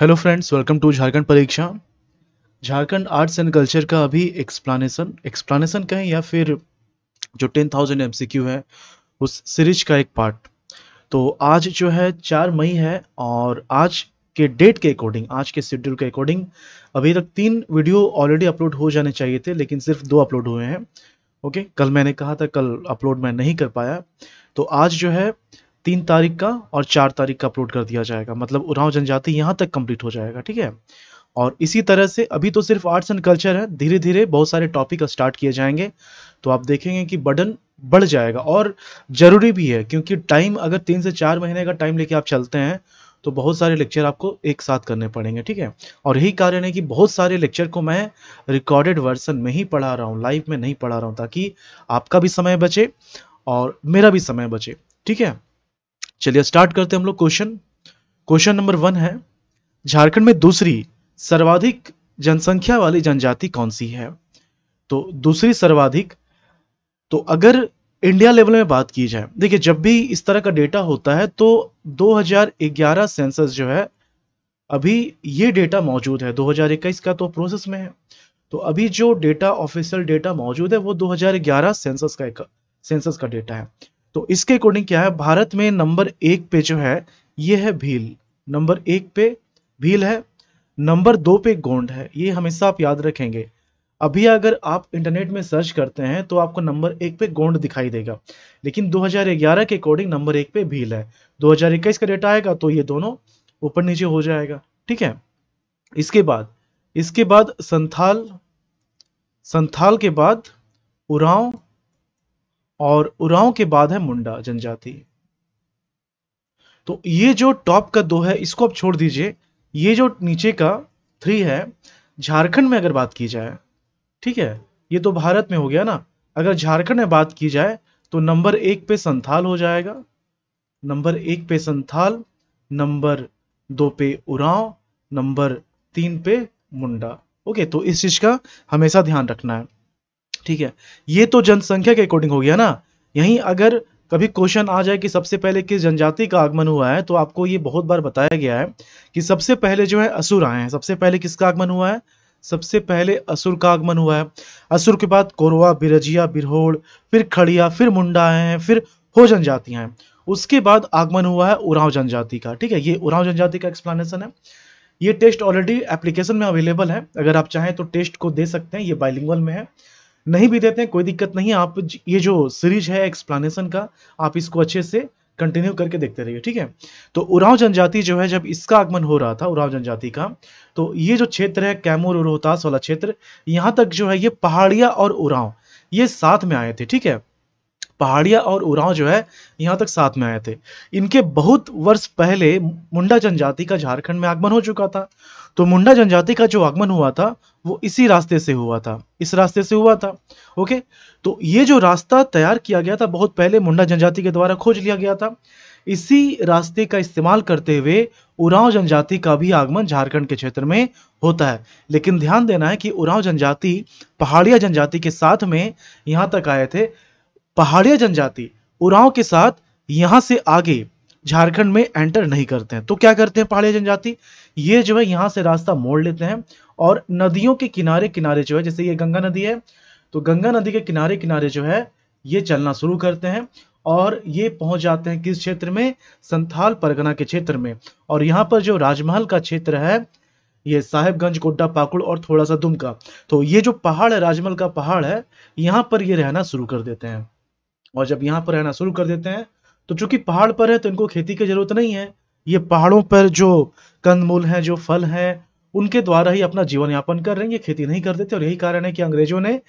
hello friends welcome to Jharkhand Pariksha Jharkhand arts and culture का अभी explanation explanation कहें या फिर जो टेन थाउजेंड एम है उस सीरीज का एक पार्ट तो आज जो है चार मई है और आज के डेट के अकॉर्डिंग आज के शेड्यूल के अकॉर्डिंग अभी तक तीन वीडियो ऑलरेडी अपलोड हो जाने चाहिए थे लेकिन सिर्फ दो अपलोड हुए हैं ओके कल मैंने कहा था कल अपलोड मैं नहीं कर पाया तो आज जो है तीन तारीख का और चार तारीख का अपलोड कर दिया जाएगा मतलब उराव जनजाति यहाँ तक कंप्लीट हो जाएगा ठीक है और इसी तरह से अभी तो सिर्फ आर्ट्स एंड कल्चर है धीरे धीरे बहुत सारे टॉपिक स्टार्ट किए जाएंगे तो आप देखेंगे कि बर्डन बढ़ जाएगा और ज़रूरी भी है क्योंकि टाइम अगर तीन से चार महीने का टाइम लेके आप चलते हैं तो बहुत सारे लेक्चर आपको एक साथ करने पड़ेंगे ठीक है और यही कारण है कि बहुत सारे लेक्चर को मैं रिकॉर्डेड वर्सन में ही पढ़ा रहा हूँ लाइव में नहीं पढ़ा रहा हूँ ताकि आपका भी समय बचे और मेरा भी समय बचे ठीक है चलिए स्टार्ट करते हैं हम लोग क्वेश्चन क्वेश्चन नंबर वन है झारखंड में दूसरी सर्वाधिक जनसंख्या वाली जनजाति कौन सी है तो दूसरी सर्वाधिक तो अगर इंडिया लेवल में बात की जाए देखिए जब भी इस तरह का डेटा होता है तो 2011 सेंसस जो है अभी ये डेटा मौजूद है 2021 का तो प्रोसेस में है तो अभी जो डेटा ऑफिशियल डेटा मौजूद है वो 2011 सेंसस का एक सेंसस का डेटा है तो इसके अकॉर्डिंग क्या है भारत में नंबर एक पे जो है ये है भील नंबर एक पे भील है नंबर दो पे गोंड है ये हमेशा आप याद रखेंगे अभी अगर आप इंटरनेट में सर्च करते हैं तो आपको नंबर एक पे गोंड दिखाई देगा लेकिन 2011 के अकॉर्डिंग नंबर एक पे भील है 2021 का डेटा आएगा तो ये दोनों ऊपर नीचे हो जाएगा ठीक है इसके बाद इसके बाद संथाल संथाल के बाद उराव और उरांव के बाद है मुंडा जनजाति तो ये जो टॉप का दो है इसको आप छोड़ दीजिए ये जो नीचे का थ्री है झारखंड में अगर बात की जाए ठीक है ये तो भारत में हो गया ना अगर झारखंड में बात की जाए तो नंबर एक पे संथाल हो जाएगा नंबर एक पे संथाल नंबर दो पे उरांव नंबर तीन पे मुंडा ओके तो इस चीज का हमेशा ध्यान रखना है ठीक है ये तो जनसंख्या के अकॉर्डिंग हो गया ना यहीं अगर कभी क्वेश्चन आ जाए कि सबसे पहले किस जनजाति का आगमन हुआ है तो आपको ये बहुत बार बताया गया है कि सबसे पहले जो है असुर आए हैं सबसे पहले किसका आगमन हुआ है सबसे पहले असुर का आगमन हुआ है असुर के बाद कोरवा बिरजिया बिरहोड़ फिर खड़िया फिर मुंडा है फिर हो जनजातियां हैं उसके बाद आगमन हुआ है उराव जनजाति का ठीक है ये उराव जनजाति का एक्सप्लेनेशन है ये टेस्ट ऑलरेडी एप्लीकेशन में अवेलेबल है अगर आप चाहें तो टेस्ट को दे सकते हैं ये बाइलिंगल में है नहीं भी देते हैं कोई दिक्कत नहीं आप ये जो सीरीज है एक्सप्लानशन का आप इसको अच्छे से कंटिन्यू करके देखते रहिए ठीक है तो उराव जनजाति जो है जब इसका आगमन हो रहा था उराव जनजाति का तो ये जो क्षेत्र है कैमूर और रोहतास वाला क्षेत्र यहाँ तक जो है ये पहाड़िया और उराव ये साथ में आए थे ठीक है पहाड़िया और उरांव जो है यहाँ तक साथ में आए थे इनके बहुत वर्ष पहले मुंडा जनजाति का झारखंड में आगमन हो चुका था तो मुंडा जनजाति का जो आगमन हुआ था वो इसी रास्ते से हुआ था इस रास्ते से हुआ था ओके तो ये जो रास्ता तैयार किया गया था बहुत पहले मुंडा जनजाति के द्वारा खोज लिया गया था इसी रास्ते का इस्तेमाल करते हुए उरांव जनजाति का भी आगमन झारखंड के क्षेत्र में होता है लेकिन ध्यान देना है कि उरांव जनजाति पहाड़िया जनजाति के साथ में यहाँ तक आए थे पहाड़िया जनजाति उरांव के साथ यहां से आगे झारखंड में एंटर नहीं करते हैं तो क्या करते हैं पहाड़िया जनजाति ये जो है यहाँ से रास्ता मोड़ लेते हैं और नदियों के किनारे किनारे जो है जैसे ये गंगा नदी है तो गंगा नदी के किनारे किनारे जो है ये चलना शुरू करते हैं और ये पहुंच जाते हैं किस क्षेत्र में संथाल परगना के क्षेत्र में और यहाँ पर जो राजमहल का क्षेत्र है ये साहेबगंज गोड्डा पाकुड़ और थोड़ा सा दुमका तो ये जो पहाड़ है राजमहल का पहाड़ है यहाँ पर ये रहना शुरू कर देते हैं और जब यहाँ पर रहना शुरू कर देते हैं तो चूंकि पहाड़ पर है तो इनको खेती की जरूरत नहीं है ये पहाड़ों पर जो कंदमूल मूल हैं जो फल हैं उनके द्वारा ही अपना जीवन यापन कर रहे हैं ये खेती नहीं करते थे और यही कारण है कि अंग्रेजों ने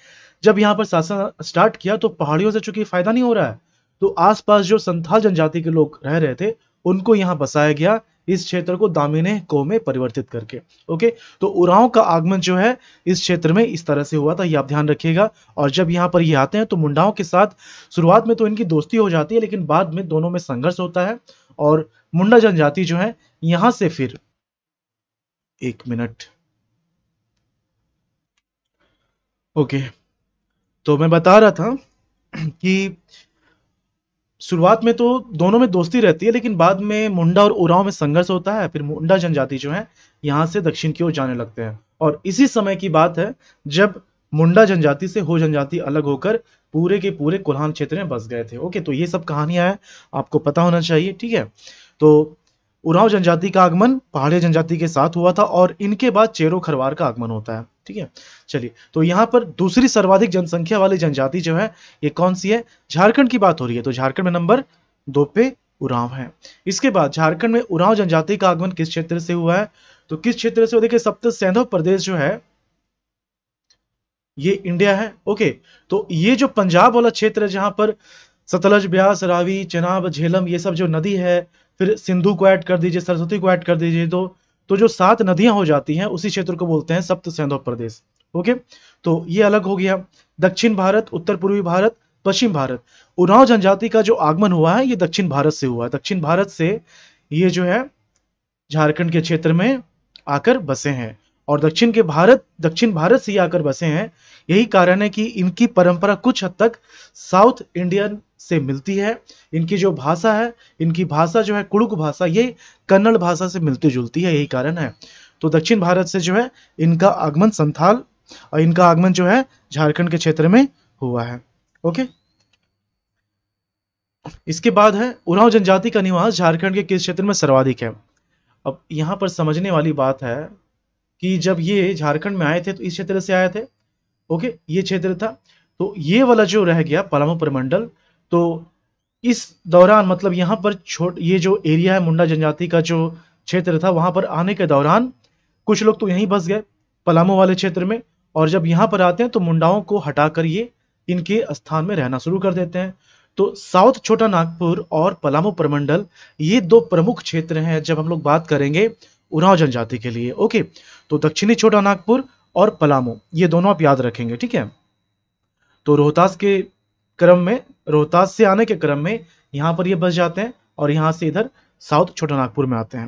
जब यहाँ पर शासन स्टार्ट किया तो पहाड़ियों से चूंकि फायदा नहीं हो रहा है तो आसपास जो संथाल जनजाति के लोग रह रहे थे उनको यहाँ बसाया गया इस क्षेत्र को दामिने को में परिवर्तित करके ओके तो उराव का आगमन जो है इस क्षेत्र में इस तरह से हुआ था ये आप ध्यान रखिएगा और जब यहाँ पर ये आते हैं तो मुंडाओं के साथ शुरुआत में तो इनकी दोस्ती हो जाती है लेकिन बाद में दोनों में संघर्ष होता है और मुंडा जनजाति जो है यहां से फिर एक मिनट ओके तो मैं बता रहा था कि शुरुआत में तो दोनों में दोस्ती रहती है लेकिन बाद में मुंडा और उराव में संघर्ष होता है फिर मुंडा जनजाति जो है यहाँ से दक्षिण की ओर जाने लगते हैं और इसी समय की बात है जब मुंडा जनजाति से हो जनजाति अलग होकर पूरे के पूरे कोल्हान क्षेत्र में बस गए थे ओके तो ये सब कहानियां हैं आपको पता होना चाहिए ठीक है तो उराव जनजाति का आगमन पहाड़ी जनजाति के साथ हुआ था और इनके बाद चेरो खरवार का आगमन होता है ठीक है चलिए तो यहाँ पर दूसरी सर्वाधिक जनसंख्या वाली जनजाति जो है ये कौन सी है झारखंड की बात हो रही है तो झारखंड में नंबर दो पे उराव है इसके बाद झारखंड में उराव जनजाति का आगमन किस क्षेत्र से हुआ है तो किस क्षेत्र से देखिए सप्त सैंधव प्रदेश जो है ये इंडिया है ओके तो ये जो पंजाब वाला क्षेत्र है जहां पर सतलज ब्यास रावी चनाब झेलम ये सब जो नदी है फिर सिंधु को ऐड कर दीजिए सरस्वती को ऐड कर दीजिए तो तो जो सात नदियां हो जाती हैं उसी क्षेत्र को बोलते हैं सप्त सैंधव प्रदेश ओके तो ये अलग हो गया दक्षिण भारत उत्तर पूर्वी भारत पश्चिम भारत उन्नाव जनजाति का जो आगमन हुआ है ये दक्षिण भारत से हुआ है दक्षिण भारत से ये जो है झारखंड के क्षेत्र में आकर बसे हैं और दक्षिण के भारत दक्षिण भारत से आकर बसे हैं यही कारण है कि इनकी परंपरा कुछ हद तक साउथ इंडियन से मिलती है इनकी जो भाषा है इनकी भाषा जो है कुड़ुक भाषा ये कन्नड़ भाषा से मिलती जुलती है यही कारण है तो दक्षिण भारत से जो है इनका आगमन संथाल और इनका आगमन जो है झारखंड के क्षेत्र में हुआ है ओके इसके बाद है उराव जनजाति का निवास झारखंड के किस क्षेत्र में सर्वाधिक है अब यहां पर समझने वाली बात है कि जब ये झारखंड में आए थे तो इस क्षेत्र से आए थे ओके ये क्षेत्र था तो ये वाला जो रह गया पलामू प्रमंडल तो इस दौरान मतलब यहाँ पर छोट ये जो एरिया है मुंडा जनजाति का जो क्षेत्र था वहां पर आने के दौरान कुछ लोग तो यहीं बस गए पलामू वाले क्षेत्र में और जब यहाँ पर आते हैं तो मुंडाओं को हटाकर ये इनके स्थान में रहना शुरू कर देते हैं तो साउथ छोटा नागपुर और पलामू प्रमंडल ये दो प्रमुख क्षेत्र हैं जब हम लोग बात करेंगे उरांव जनजाति के लिए ओके तो दक्षिणी छोटा नागपुर और पलामू ये दोनों आप याद रखेंगे ठीक है तो रोहतास के क्रम में रोहतास से आने के क्रम में यहां पर ये बस जाते हैं और यहां से इधर साउथ छोटा नागपुर में आते हैं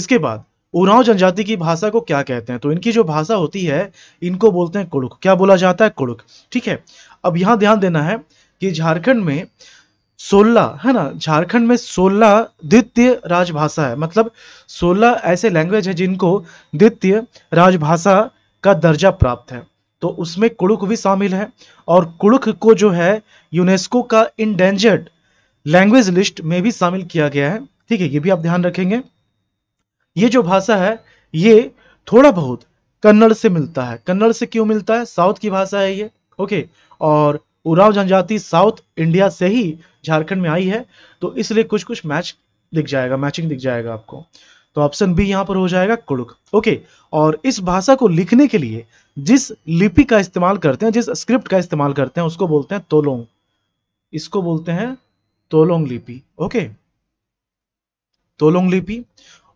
इसके बाद उरांव जनजाति की भाषा को क्या कहते हैं तो इनकी जो भाषा होती है इनको बोलते हैं कुड़ुक क्या बोला जाता है कुड़ुक ठीक है अब यहां ध्यान देना है कि झारखंड में सोलह है ना झारखंड में सोलह द्वितीय राजभाषा है मतलब सोलह ऐसे लैंग्वेज है जिनको द्वितीय राजभाषा का दर्जा प्राप्त है तो उसमें कुड़ुख भी शामिल है और कुड़ुख को जो है यूनेस्को का इंडेंजर्ड लैंग्वेज लिस्ट में भी शामिल किया गया है ठीक है ये भी आप ध्यान रखेंगे ये जो भाषा है ये थोड़ा बहुत कन्नड़ से मिलता है कन्नड़ से क्यों मिलता है साउथ की भाषा है ये ओके और उराव जनजाति साउथ इंडिया से ही झारखंड में आई है तो इसलिए कुछ कुछ मैच दिख जाएगा मैचिंग दिख जाएगा आपको तो ऑप्शन बी यहां पर हो जाएगा कुड़ुक ओके और इस भाषा को लिखने के लिए जिस लिपि का इस्तेमाल करते हैं जिस स्क्रिप्ट का इस्तेमाल करते हैं उसको बोलते हैं तोलोंग इसको बोलते हैं तोलोंग लिपि ओके तोलोंग लिपि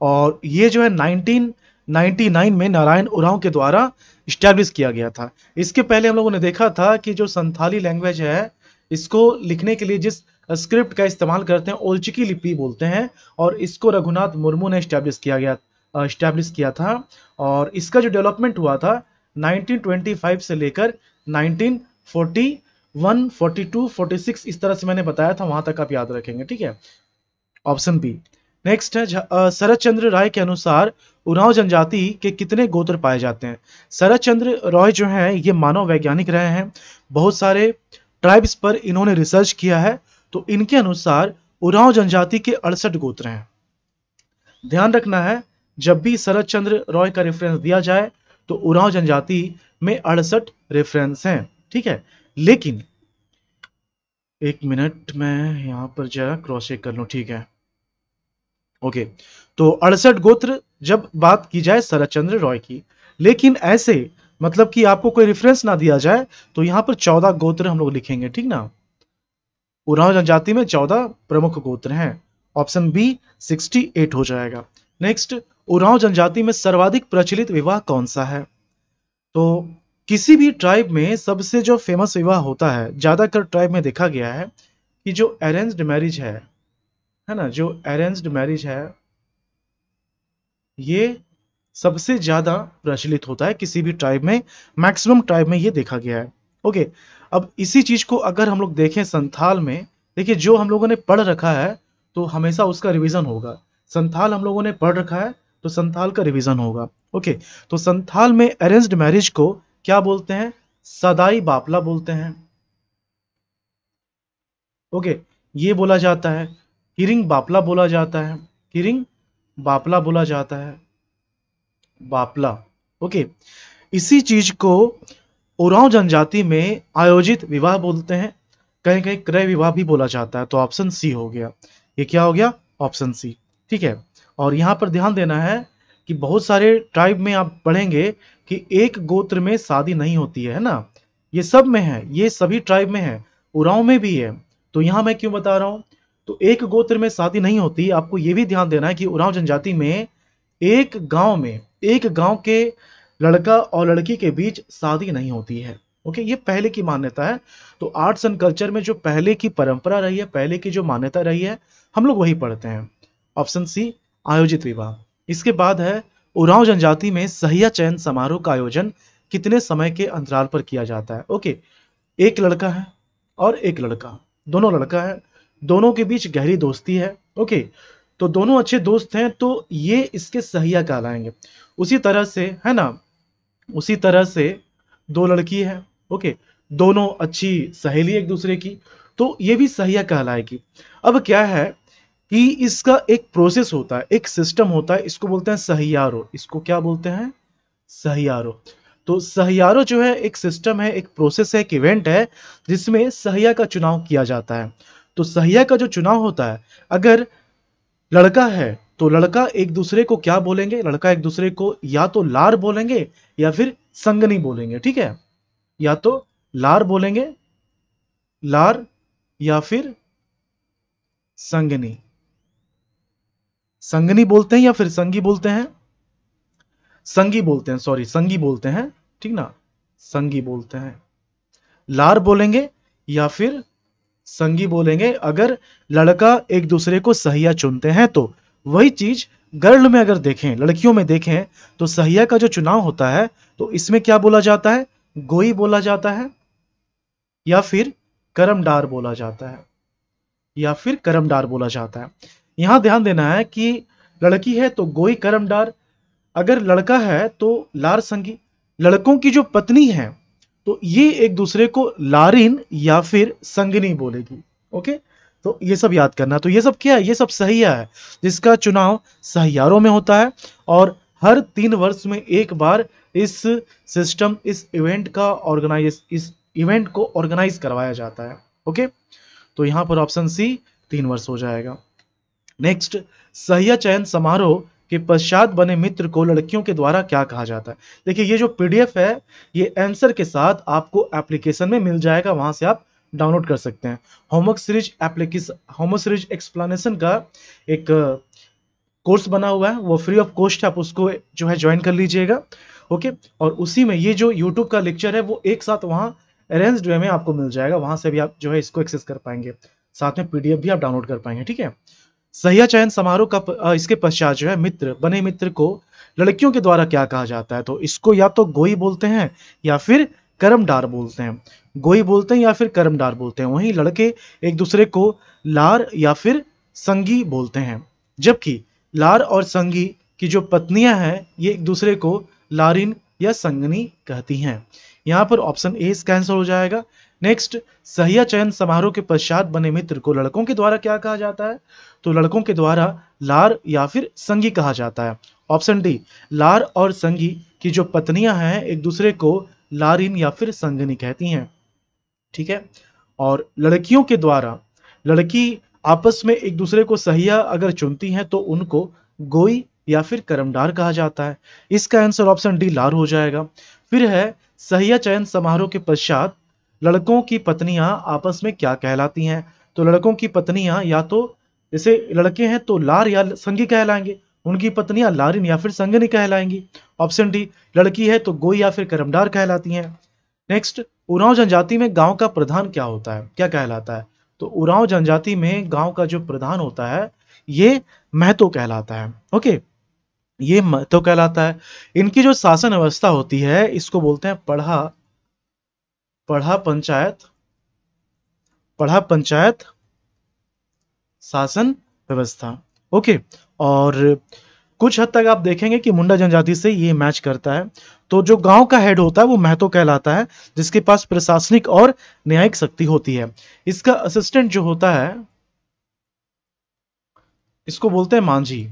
और ये जो है नाइनटीन 1999 में नारायण उरांव के द्वारा स्टैब्लिश किया गया था इसके पहले हम लोगों ने देखा था कि जो संथाली लैंग्वेज है इसको लिखने के लिए जिस स्क्रिप्ट का इस्तेमाल करते हैं ओलचिकी लिपि बोलते हैं और इसको रघुनाथ मुर्मू ने स्टैब्लिश किया गया स्टैब्लिश किया था और इसका जो डेवलपमेंट हुआ था 1925 से लेकर 1941, 42, 46 इस तरह से मैंने बताया था वहां तक आप याद रखेंगे ठीक है ऑप्शन बी नेक्स्ट है शरद चंद्र राय के अनुसार उनाव जनजाति के कितने गोत्र पाए जाते हैं शरद चंद्र रॉय जो हैं ये मानव वैज्ञानिक रहे हैं बहुत सारे ट्राइब्स पर इन्होंने रिसर्च किया है तो इनके अनुसार उनाव जनजाति के अड़सठ गोत्र हैं ध्यान रखना है जब भी शरद चंद्र रॉय का रेफरेंस दिया जाए तो उनाव जनजाति में अड़सठ रेफरेंस हैं ठीक है लेकिन एक मिनट में यहाँ पर जरा क्रॉस चेक कर लूँ ठीक है ओके तो अड़सठ गोत्र जब बात की जाए शरदचंद्र रॉय की लेकिन ऐसे मतलब कि आपको कोई रेफरेंस ना दिया जाए तो यहां पर चौदह गोत्र हम लोग लिखेंगे ठीक ना उराव जनजाति में चौदह प्रमुख गोत्र हैं ऑप्शन बी सिक्सटी एट हो जाएगा नेक्स्ट उराव जनजाति में सर्वाधिक प्रचलित विवाह कौन सा है तो किसी भी ट्राइब में सबसे जो फेमस विवाह होता है ज्यादातर ट्राइब में देखा गया है कि जो अरेन्ज मैरिज है है ना जो अरेंज्ड मैरिज है ये सबसे ज्यादा प्रचलित होता है किसी भी ट्राइब में मैक्सिमम ट्राइब में ये देखा गया है ओके अब इसी चीज को अगर हम लोग देखें संथाल में देखिए जो हम लोगों ने पढ़ रखा है तो हमेशा उसका रिवीजन होगा संथाल हम लोगों ने पढ़ रखा है तो संथाल का रिवीजन होगा ओके तो संथाल में अरेंज मैरिज को क्या बोलते हैं सदाई बापला बोलते हैं ओके ये बोला जाता है किरिंग बापला बोला जाता है किरिंग बापला बोला जाता है बापला ओके इसी चीज को उराव जनजाति में आयोजित विवाह बोलते हैं कहीं कहीं क्रय विवाह भी बोला जाता है तो ऑप्शन सी हो गया ये क्या हो गया ऑप्शन सी ठीक है और यहाँ पर ध्यान देना है कि बहुत सारे ट्राइब में आप पढ़ेंगे कि एक गोत्र में शादी नहीं होती है ना ये सब में है ये सभी ट्राइब में है उराव में भी है तो यहां मैं क्यों बता रहा हूं तो एक गोत्र में शादी नहीं होती आपको ये भी ध्यान देना है कि उराव जनजाति में एक गांव में एक गांव के लड़का और लड़की के बीच शादी नहीं होती है ओके ये पहले की मान्यता है तो आर्ट्स एंड कल्चर में जो पहले की परंपरा रही है पहले की जो मान्यता रही है हम लोग वही पढ़ते हैं ऑप्शन सी आयोजित विवाह इसके बाद है उराव जनजाति में सहिया चयन समारोह का आयोजन कितने समय के अंतराल पर किया जाता है ओके एक लड़का है और एक लड़का दोनों लड़का है दोनों के बीच गहरी दोस्ती है ओके तो दोनों अच्छे दोस्त हैं तो ये इसके सहिया कहलाएंगे उसी तरह से है ना उसी तरह से दो लड़की है ओके दोनों अच्छी सहेली एक दूसरे की तो ये भी सहिया कहलाएगी अब क्या है कि इसका एक प्रोसेस होता है एक सिस्टम होता है इसको बोलते हैं सहियारो इसको क्या बोलते हैं सहियारो तो सहियारो जो है एक सिस्टम है एक प्रोसेस है एक इवेंट है जिसमें सहिया का चुनाव किया जाता है तो सहिया का जो चुनाव होता है अगर लड़का है तो लड़का एक दूसरे को क्या बोलेंगे लड़का एक दूसरे को या तो लार बोलेंगे या फिर संगनी बोलेंगे ठीक है या तो लार बोलेंगे लार या फिर संगनी संगनी बोलते हैं या फिर संगी बोलते हैं संगी बोलते हैं सॉरी संगी बोलते हैं ठीक ना संगी बोलते हैं लार बोलेंगे या फिर संगी बोलेंगे अगर लड़का एक दूसरे को सहिया चुनते हैं तो वही चीज गर्ल में अगर देखें लड़कियों में देखें तो सहिया का जो चुनाव होता है तो इसमें क्या बोला जाता है गोई बोला जाता है या फिर करमडार बोला जाता है या फिर करमडार बोला जाता है यहां ध्यान देना है कि लड़की है तो गोई करमडार अगर लड़का है तो लार संगी लड़कों की जो पत्नी है तो ये एक दूसरे को लारिन या फिर संगनी बोलेगी ओके तो ये सब याद करना तो ये सब क्या है ये सब सहिया है जिसका चुनाव सहियारों में होता है और हर तीन वर्ष में एक बार इस सिस्टम इस इवेंट का ऑर्गेनाइज इस इवेंट को ऑर्गेनाइज करवाया जाता है ओके तो यहां पर ऑप्शन सी तीन वर्ष हो जाएगा नेक्स्ट सहिया चयन समारोह के पश्चात बने मित्र को लड़कियों के द्वारा क्या कहा जाता है देखिए ये जो पीडीएफ है ये आंसर के साथ आपको एप्लीकेशन में मिल जाएगा वहां से आप डाउनलोड कर सकते हैं homework series application homework series explanation का एक कोर्स बना हुआ है वो फ्री ऑफ कॉस्ट आप उसको जो है ज्वाइन कर लीजिएगा ओके और उसी में ये जो यूट्यूब का लेक्चर है वो एक साथ वहाँ अरेंज वे में आपको मिल जाएगा वहां से भी आप जो है इसको एक्सेस कर पाएंगे साथ में पीडीएफ भी आप डाउनलोड कर पाएंगे ठीक है सहिया चयन समारोह का इसके पश्चात जो है मित्र बने मित्र को लड़कियों के द्वारा क्या कहा जाता है तो इसको या तो गोई बोलते हैं या फिर करमडार बोलते हैं गोई बोलते हैं या फिर करमडार बोलते हैं वहीं लड़के एक दूसरे को लार या फिर संगी बोलते हैं जबकि लार और संगी की जो पत्नियां हैं ये एक दूसरे को लारिन या संगनी कहती हैं यहाँ पर ऑप्शन ए इसका आंसर हो जाएगा नेक्स्ट सहिया चयन समारोह के पश्चात बने मित्र को लड़कों के द्वारा क्या कहा जाता है तो लड़कों के द्वारा लार या फिर संगी कहा जाता है ऑप्शन डी लार और संगी की जो पत्नियां हैं एक दूसरे को लारिन या फिर संगनी कहती हैं ठीक है और लड़कियों के द्वारा लड़की आपस में एक दूसरे को सहिया अगर चुनती हैं तो उनको गोई या फिर करमडार कहा जाता है इसका आंसर ऑप्शन डी लार हो जाएगा फिर है सहिया चयन समारोह के पश्चात लड़कों की पत्नियां आपस में क्या कहलाती हैं तो लड़कों की पत्नियां या तो जैसे लड़के हैं तो लार या संगी कहलाएंगे उनकी पत्नियां लारिन या फिर संगनी कहलाएंगी ऑप्शन डी लड़की है तो गोई या फिर करमदार कहलाती हैं नेक्स्ट उराव जनजाति में गांव का प्रधान क्या होता है क्या कहलाता है तो उराव जनजाति में गांव का जो प्रधान होता है ये महतो कहलाता है ओके ये महतो कहलाता है इनकी जो शासन व्यवस्था होती है इसको बोलते हैं पढ़ा पढ़ा पंचायत पढ़ा पंचायत शासन व्यवस्था ओके और कुछ हद तक आप देखेंगे कि मुंडा जनजाति से ये मैच करता है तो जो गांव का हेड होता है वो महतो कहलाता है जिसके पास प्रशासनिक और न्यायिक शक्ति होती है इसका असिस्टेंट जो होता है इसको बोलते हैं मांझी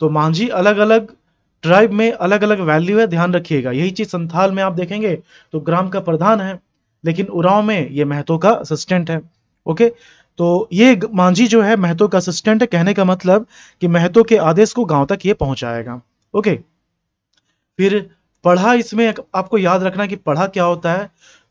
तो मांझी अलग अलग ट्राइब में अलग अलग वैल्यू है ध्यान रखिएगा यही चीज संथाल में आप देखेंगे तो ग्राम का प्रधान है लेकिन उराव में ये महतो का असिस्टेंट है ओके तो ये मांझी जो है महतो का असिस्टेंट है कहने का मतलब कि महतो के आदेश को गांव तक ये पहुंचाएगा ओके फिर पढ़ा इसमें आपको याद रखना कि पढ़ा क्या होता है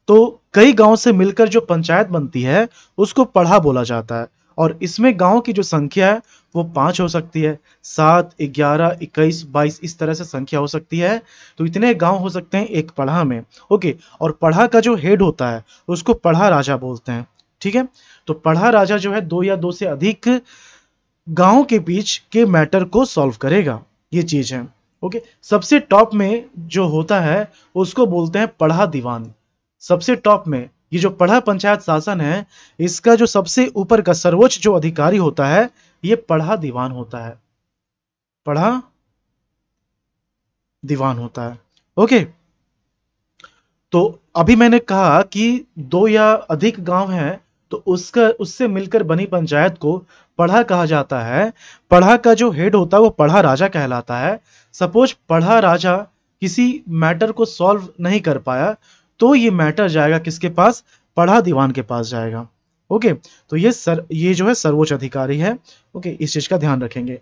तो कई गांव से मिलकर जो पंचायत बनती है उसको पढ़ा बोला जाता है और इसमें गांव की जो संख्या है वो पांच हो सकती है सात ग्यारह इक्कीस बाईस इस तरह से संख्या हो सकती है तो इतने गांव हो सकते हैं एक पढ़ा में ओके और पढ़ा का जो हेड होता है उसको पढ़ा राजा बोलते हैं ठीक है तो पढ़ा राजा जो है दो या दो से अधिक गांव के बीच के मैटर को सॉल्व करेगा ये चीज है ओके सबसे टॉप में जो होता है उसको बोलते हैं पढ़ा दीवान सबसे टॉप में ये जो पढ़ा पंचायत शासन है इसका जो सबसे ऊपर का सर्वोच्च जो अधिकारी होता है ये पढ़ा दीवान होता है पढ़ा दीवान होता है ओके तो अभी मैंने कहा कि दो या अधिक गांव हैं तो उसका उससे मिलकर बनी पंचायत को पढ़ा कहा जाता है पढ़ा का जो हेड होता है वो पढ़ा राजा कहलाता है सपोज पढ़ा राजा किसी मैटर को सॉल्व नहीं कर पाया तो ये मैटर जाएगा किसके पास पढ़ा दीवान के पास जाएगा ओके तो ये सर ये जो है सर्वोच्च अधिकारी है ओके इस चीज का ध्यान रखेंगे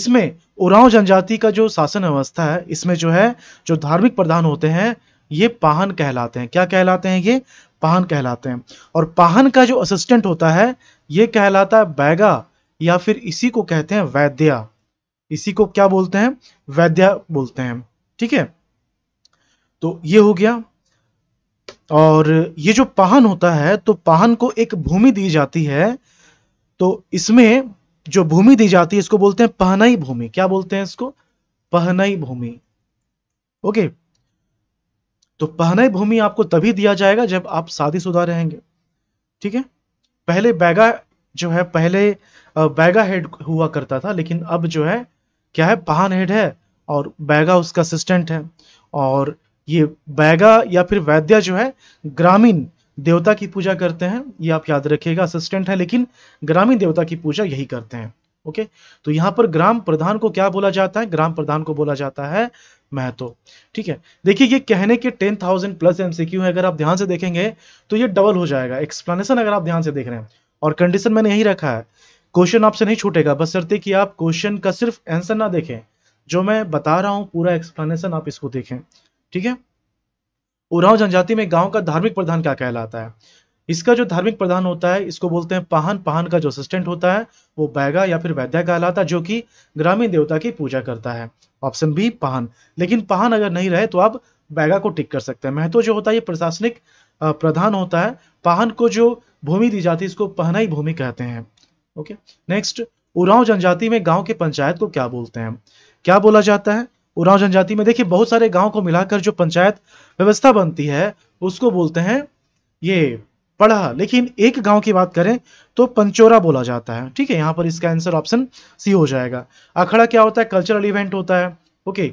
इसमें उराव जनजाति का जो शासन व्यवस्था है इसमें जो है जो धार्मिक प्रधान होते हैं ये पाहन कहलाते हैं क्या कहलाते हैं ये पाहन कहलाते हैं और पाहन का जो असिस्टेंट होता है ये कहलाता है बैगा या फिर इसी को कहते हैं वैद्या इसी को क्या बोलते हैं वैद्या बोलते हैं ठीक है तो ये हो गया और ये जो पाहन होता है तो पाहन को एक भूमि दी जाती है तो इसमें जो भूमि दी जाती है इसको बोलते हैं पहनई भूमि क्या बोलते हैं इसको पहनई भूमि ओके तो पहने भूमि आपको तभी दिया जाएगा जब आप शादीशुदा रहेंगे ठीक है पहले बैगा जो है पहले बैगा हेड हुआ करता था लेकिन अब जो है क्या है पहान हेड है और बैगा उसका असिस्टेंट है और ये बैगा या फिर वैद्या जो है ग्रामीण देवता की पूजा करते हैं ये आप याद रखिएगा असिस्टेंट है लेकिन ग्रामीण देवता की पूजा यही करते हैं ओके तो यहाँ पर ग्राम प्रधान को क्या बोला जाता है ग्राम प्रधान को बोला जाता है महतो ठीक है देखिए ये कहने के टेन थाउजेंड प्लस एमसीक्यू है अगर आप ध्यान से देखेंगे तो ये डबल हो जाएगा एक्सप्लेनेशन अगर आप ध्यान से देख रहे हैं और कंडीशन मैंने यही रखा है क्वेश्चन आपसे नहीं छूटेगा बस शर्ते कि आप क्वेश्चन का सिर्फ आंसर ना देखें जो मैं बता रहा हूं पूरा एक्सप्लेनेशन आप इसको देखें ठीक है उराव जनजाति में गांव का धार्मिक प्रधान क्या कहलाता है इसका जो धार्मिक प्रधान होता है इसको बोलते हैं पाहन पाहन का जो असिस्टेंट होता है वो बैगा या फिर वैद्या कहलाता है जो कि ग्रामीण देवता की पूजा करता है ऑप्शन बी पहान लेकिन पहान अगर नहीं रहे तो आप बैगा को टिक कर सकते हैं महतो जो होता है ये प्रशासनिक प्रधान होता है पहान को जो भूमि दी जाती है इसको पहनाई भूमि कहते हैं ओके नेक्स्ट उराव जनजाति में गांव के पंचायत को क्या बोलते हैं क्या बोला जाता है उराव जनजाति में देखिए बहुत सारे गांव को मिलाकर जो पंचायत व्यवस्था बनती है उसको बोलते हैं ये पढ़ा लेकिन एक गांव की बात करें तो पंचोरा बोला जाता है ठीक है यहाँ पर इसका आंसर ऑप्शन सी हो जाएगा अखड़ा क्या होता है कल्चरल इवेंट होता है ओके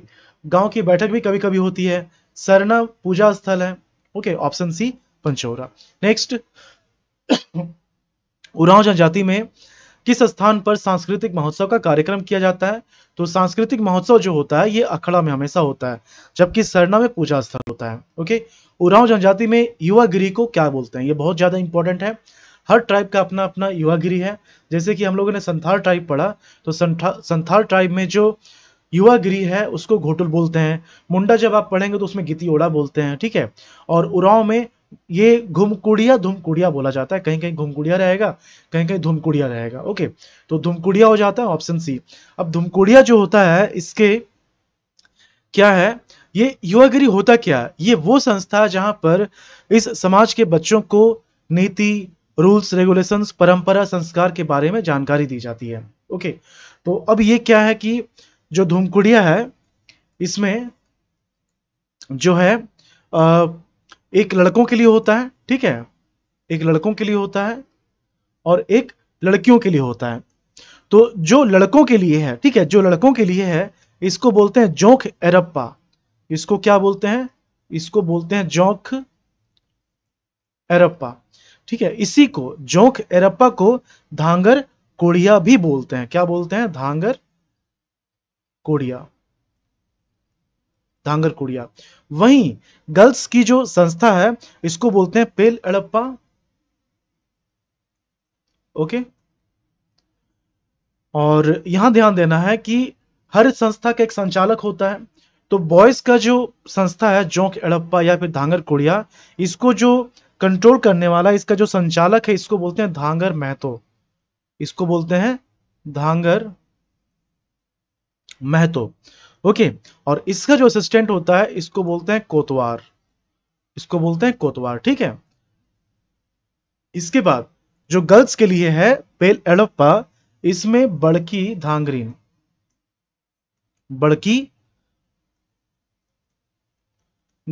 गांव की बैठक भी कभी कभी होती है सरना पूजा स्थल है okay option C Panchora next Oraon जनजाति में किस स्थान पर सांस्कृतिक महोत्सव का कार्यक्रम किया जाता है तो सांस्कृतिक महोत्सव जो होता है ये अखड़ा में हमेशा होता है जबकि सरना में पूजा स्थल होता है ओके उरांव जनजाति में युवागिरी को क्या बोलते हैं ये बहुत ज़्यादा इंपॉर्टेंट है हर ट्राइब का अपना अपना युवागिरी है जैसे कि हम लोगों ने संथाल ट्राइब पढ़ा तो संथाल ट्राइब में जो युवागिरी है उसको घोटुल बोलते हैं मुंडा जब आप पढ़ेंगे तो उसमें गीति ओड़ा बोलते हैं ठीक है और उराव में ये घुमकुड़िया धुमकुड़िया बोला जाता है कहीं कहीं घुमकुड़िया रहेगा कहीं कहीं धुमकुड़िया रहेगा ओके तो धुमकुड़िया हो जाता है ऑप्शन सी अब धुमकुड़िया जो होता है इसके क्या है ये युवागिरी होता क्या ये वो संस्था जहां पर इस समाज के बच्चों को नीति रूल्स रेगुलेशंस परंपरा संस्कार के बारे में जानकारी दी जाती है ओके तो अब ये क्या है कि जो धूमकुड़िया है इसमें जो है एक लड़कों के लिए होता है ठीक है एक लड़कों के लिए होता है और एक लड़कियों के लिए होता है तो जो लड़कों के लिए है ठीक है जो लड़कों के लिए है इसको बोलते हैं जोंक एरप्पा इसको क्या बोलते हैं इसको बोलते हैं जोंक एरप्पा ठीक है इसी को जोंक एरप्पा को धांगर कोड़िया भी बोलते हैं क्या बोलते हैं धांगर कोड़िया धांगर कोड़िया वहीं गर्ल्स की जो संस्था है इसको बोलते हैं पेल एड़प्पा ओके और यहां ध्यान देना है कि हर संस्था का एक संचालक होता है तो बॉयज का जो संस्था है जोंक एड़प्पा या फिर धांगर कोड़िया इसको जो कंट्रोल करने वाला इसका जो संचालक है इसको बोलते हैं धांगर महतो इसको बोलते हैं धांगर महतो ओके और इसका जो असिस्टेंट होता है इसको बोलते हैं कोतवार इसको बोलते हैं कोतवार ठीक है इसके बाद जो गर्ल्स के लिए है पेल एड़प्पा इसमें बड़की धांगरीन बड़की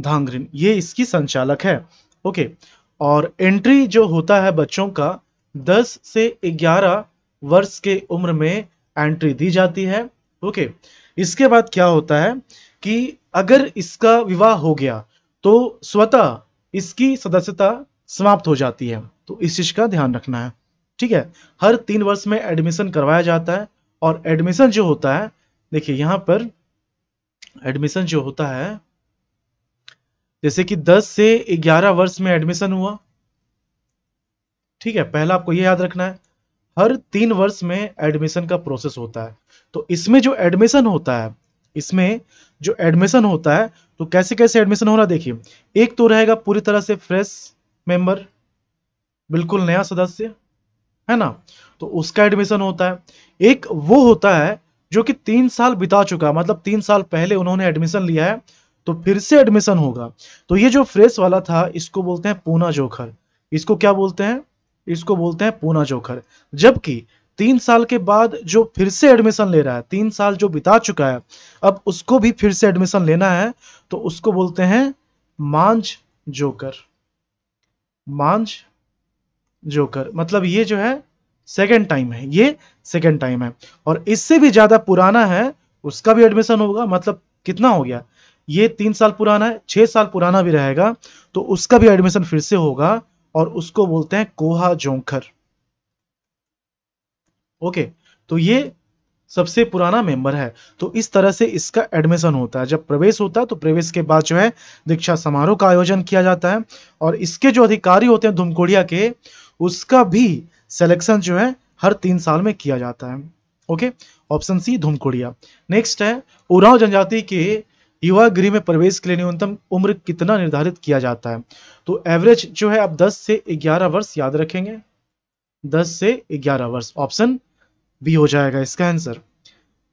धांगरिन ये इसकी संचालक है ओके और एंट्री जो होता है बच्चों का 10 से 11 वर्ष के उम्र में एंट्री दी जाती है ओके इसके बाद क्या होता है कि अगर इसका विवाह हो गया तो स्वतः इसकी सदस्यता समाप्त हो जाती है तो इस चीज का ध्यान रखना है ठीक है हर तीन वर्ष में एडमिशन करवाया जाता है और एडमिशन जो होता है देखिए यहां पर एडमिशन जो होता है जैसे कि 10 से 11 वर्ष में एडमिशन हुआ ठीक है पहला आपको यह याद रखना है हर तीन वर्ष में एडमिशन का प्रोसेस होता है तो इसमें जो एडमिशन होता है इसमें जो एडमिशन होता है तो कैसे कैसे एडमिशन हो रहा देखिए एक तो रहेगा पूरी तरह से फ्रेश मेंबर बिल्कुल नया सदस्य है ना तो उसका एडमिशन होता है एक वो होता है जो कि तीन साल बिता चुका मतलब तीन साल पहले उन्होंने एडमिशन लिया है तो फिर से एडमिशन होगा तो ये जो फ्रेश वाला था इसको बोलते हैं पूना जोखर इसको क्या बोलते हैं इसको बोलते हैं पूना जोखर जबकि तीन साल के बाद जो फिर से एडमिशन ले रहा है तीन साल जो बिता चुका है अब उसको भी फिर से एडमिशन लेना है तो उसको बोलते हैं मांझ जोकर मांझ जोकर मतलब ये जो है सेकेंड टाइम है ये सेकेंड टाइम है और इससे भी ज्यादा पुराना है उसका भी एडमिशन होगा मतलब कितना हो गया ये तीन साल पुराना है छः साल पुराना भी रहेगा तो उसका भी एडमिशन फिर से होगा और उसको बोलते हैं कोहा जोंखर ओके तो ये सबसे पुराना मेंबर है तो इस तरह से इसका एडमिशन होता है जब प्रवेश होता है तो प्रवेश के बाद जो है दीक्षा समारोह का आयोजन किया जाता है और इसके जो अधिकारी होते हैं धुमकोड़िया के उसका भी सिलेक्शन जो है हर तीन साल में किया जाता है okay option C Dhumkuria next है उराव जनजाति के युवा गृह में प्रवेश के लिए न्यूनतम उम्र कितना निर्धारित किया जाता है तो एवरेज जो है आप 10 से 11 वर्ष याद रखेंगे 10 से 11 वर्ष ऑप्शन बी हो जाएगा इसका आंसर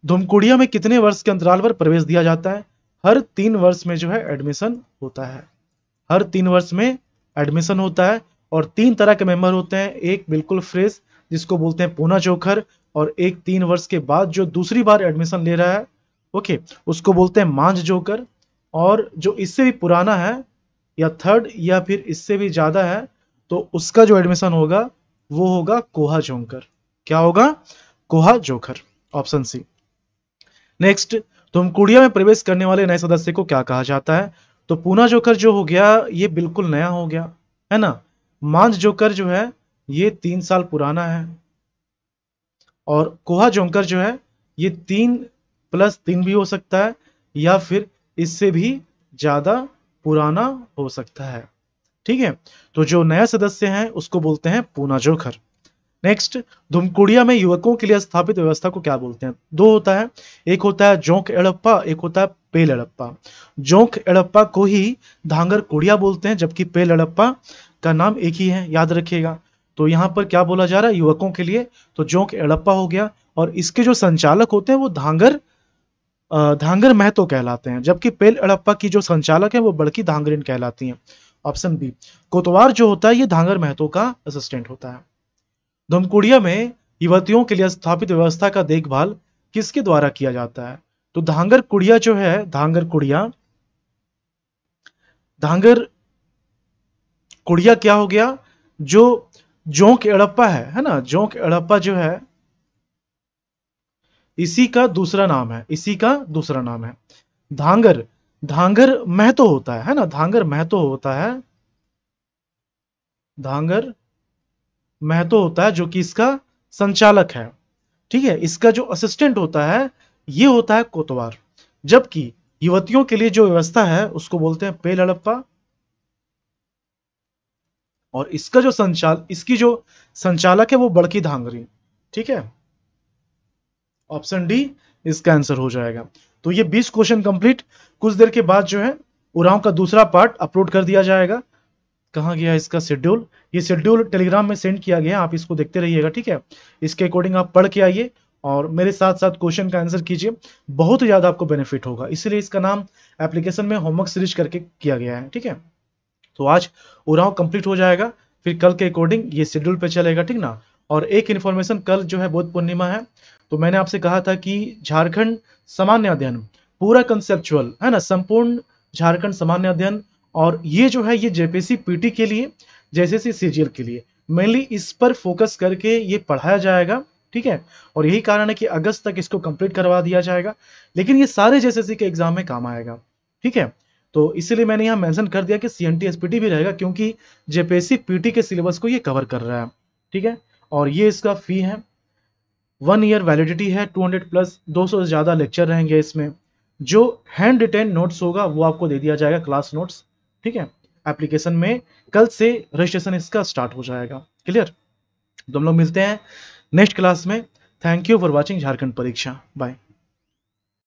धुमकुड़िया में कितने वर्ष के अंतराल पर प्रवेश दिया जाता है हर तीन वर्ष में जो है एडमिशन होता है हर तीन वर्ष में एडमिशन होता है और तीन तरह के मेंबर होते हैं एक बिल्कुल फ्रेश जिसको बोलते हैं पूना जोखर और एक तीन वर्ष के बाद जो दूसरी बार एडमिशन ले रहा है ओके उसको बोलते हैं मांझ जोकर और जो इससे भी पुराना है या थर्ड या फिर इससे भी ज़्यादा है तो उसका जो एडमिशन होगा वो होगा कोहा जोकर क्या होगा कोहा जोकर ऑप्शन सी नेक्स्ट कुड़िया में प्रवेश करने वाले नए सदस्य को क्या कहा जाता है तो पूना जोकर जो हो गया ये बिल्कुल नया हो गया है ना मांझ जोकर जो है ये तीन साल पुराना है और कोहा जोकर जो है ये तीन प्लस तीन भी हो सकता है या फिर इससे भी ज़्यादा पुराना हो सकता है ठीक है तो जो नया सदस्य है उसको बोलते हैं पूना जोखर नेक्स्ट धुमकुड़िया में युवकों के लिए स्थापित व्यवस्था को क्या बोलते हैं दो होता है एक होता है जोंक एड़प्पा एक होता है पेल अड़प्पा जोंक एड़प्पा को ही धांगर कुड़िया बोलते हैं जबकि पेल अड़प्पा का नाम एक ही है याद रखिएगा तो यहाँ पर क्या बोला जा रहा है युवकों के लिए तो जोंक एड़प्पा हो गया और इसके जो संचालक होते हैं वो धांगर धांगर महतो कहलाते हैं जबकि पेल अड़प्पा की जो संचालक है वो बड़की धांगरिन कहलाती हैं ऑप्शन बी कोतवार जो होता है ये धांगर महतो का असिस्टेंट होता है धमकुड़िया में युवतियों के लिए स्थापित व्यवस्था का देखभाल किसके द्वारा किया जाता है तो धांगर कुड़िया जो है धांगर कुड़िया धांगर कुड़िया क्या हो गया जो जोंक अड़प्पा है है ना जोंक अड़प्पा जो है इसी का दूसरा नाम है इसी का दूसरा नाम है धांगर धांगर महतो होता है है ना धांगर महतो होता है धांगर महतो होता है जो कि इसका संचालक है ठीक है इसका जो असिस्टेंट होता है ये होता है कोतवार जबकि युवतियों के लिए जो व्यवस्था है उसको बोलते हैं पे हड़प्पा और इसका जो संचाल इसकी जो संचालक है वो बड़की धांगरी ठीक है ऑप्शन डी इसका आंसर हो जाएगा तो ये 20 क्वेश्चन कंप्लीट कुछ देर के बाद जो है उड़ाव का दूसरा पार्ट अपलोड कर दिया जाएगा कहाँ गया इसका शेड्यूल ये शेड्यूल टेलीग्राम में सेंड किया गया आप इसको देखते रहिएगा ठीक है इसके अकॉर्डिंग आप पढ़ के आइए और मेरे साथ साथ क्वेश्चन का आंसर कीजिए बहुत ज़्यादा आपको बेनिफिट होगा इसलिए इसका नाम एप्लीकेशन में होमवर्क सीरीज करके किया गया है ठीक है तो आज उड़ाव कंप्लीट हो जाएगा फिर कल के अकॉर्डिंग ये शेड्यूल पे चलेगा ठीक ना और एक इन्फॉर्मेशन कल जो है बोध पूर्णिमा है तो मैंने आपसे कहा था कि झारखंड सामान्य अध्ययन पूरा कंसेप्चुअल है ना संपूर्ण झारखंड सामान्य अध्ययन और ये जो है ये जेपीसी पीटी के लिए जैसे सी सीजीएल के लिए मेनली इस पर फोकस करके ये पढ़ाया जाएगा ठीक है और यही कारण है कि अगस्त तक इसको कंप्लीट करवा दिया जाएगा लेकिन ये सारे जैसे के एग्जाम में काम आएगा ठीक है तो इसीलिए मैंने यहां मेंशन कर दिया कि सी एन भी रहेगा क्योंकि जेपीएससी पीटी के सिलेबस को ये कवर कर रहा है ठीक है और ये इसका फ़ी है वन ईयर वैलिडिटी है 200 प्लस 200 से ज़्यादा लेक्चर रहेंगे इसमें जो हैंड रिटेन नोट्स होगा वो आपको दे दिया जाएगा क्लास नोट्स ठीक है एप्लीकेशन में कल से रजिस्ट्रेशन इसका स्टार्ट हो जाएगा क्लियर तो हम लोग मिलते हैं नेक्स्ट क्लास में thank you for watching Jharkhand Pariksha bye